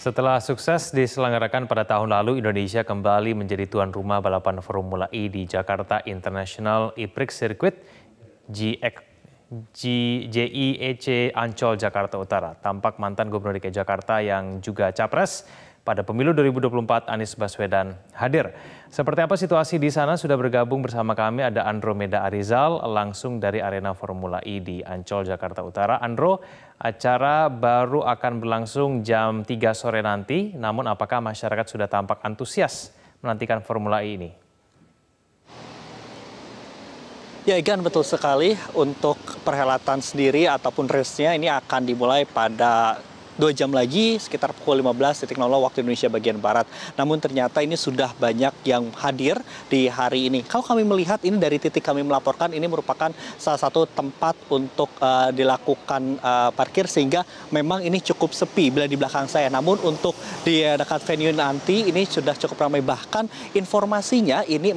Setelah sukses diselenggarakan pada tahun lalu, Indonesia kembali menjadi tuan rumah balapan Formula E di Jakarta International E-Prix Circuit GX JIEC e Ancol Jakarta Utara. Tampak mantan Gubernur DKI Jakarta yang juga capres pada pemilu 2024 Anies Baswedan hadir. Seperti apa situasi di sana sudah bergabung bersama kami ada Andromeda Arizal langsung dari Arena Formula E di Ancol, Jakarta Utara. Andro, acara baru akan berlangsung jam 3 sore nanti, namun apakah masyarakat sudah tampak antusias menantikan Formula E ini? Ya Igan betul sekali untuk perhelatan sendiri ataupun race-nya ini akan dimulai pada dua jam lagi sekitar pukul 15.00 waktu Indonesia bagian Barat. Namun ternyata ini sudah banyak yang hadir di hari ini. Kalau kami melihat ini dari titik kami melaporkan ini merupakan salah satu tempat untuk uh, dilakukan uh, parkir sehingga memang ini cukup sepi bila di belakang saya. Namun untuk di dekat venue nanti ini sudah cukup ramai bahkan informasinya ini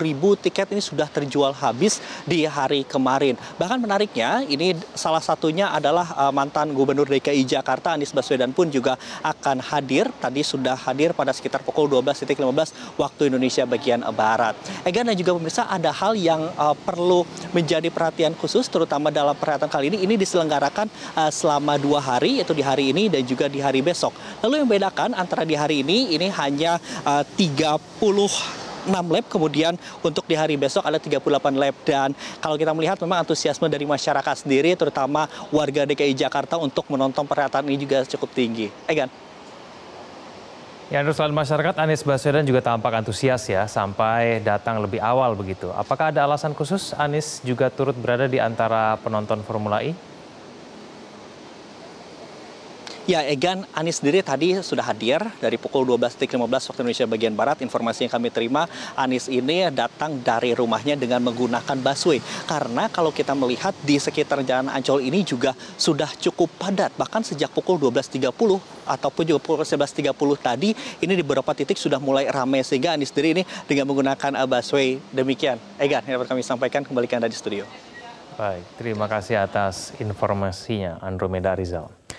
ribu tiket ini sudah terjual habis di hari kemarin. Bahkan menariknya ini salah satunya adalah uh, mantan Gubernur DKI Jakarta Anies Baswedan pun juga akan hadir. Tadi sudah hadir pada sekitar pukul 12.15 waktu Indonesia bagian Barat. Egan dan juga pemirsa ada hal yang uh, perlu menjadi perhatian khusus terutama dalam perhatian kali ini. Ini diselenggarakan uh, selama dua hari yaitu di hari ini dan juga di hari besok. Lalu yang bedakan antara di hari ini ini hanya eh, uh, 30 6 lab, kemudian untuk di hari besok ada 38 lab. Dan kalau kita melihat memang antusiasme dari masyarakat sendiri, terutama warga DKI Jakarta untuk menonton perhelatan ini juga cukup tinggi. Egan. Ya, menurut selain masyarakat, Anies Baswedan juga tampak antusias ya, sampai datang lebih awal begitu. Apakah ada alasan khusus Anies juga turut berada di antara penonton Formula E? Ya, Egan Anies sendiri tadi sudah hadir dari pukul 12.15 waktu Indonesia bagian Barat. Informasi yang kami terima, Anies ini datang dari rumahnya dengan menggunakan busway. Karena kalau kita melihat di sekitar Jalan Ancol ini juga sudah cukup padat. Bahkan sejak pukul 12.30 ataupun juga pukul 11.30 tadi, ini di beberapa titik sudah mulai ramai. Sehingga Anies sendiri ini dengan menggunakan eh, busway. Demikian, Egan, yang dapat kami sampaikan. Kembalikan dari studio. Baik, terima kasih atas informasinya Andromeda Rizal.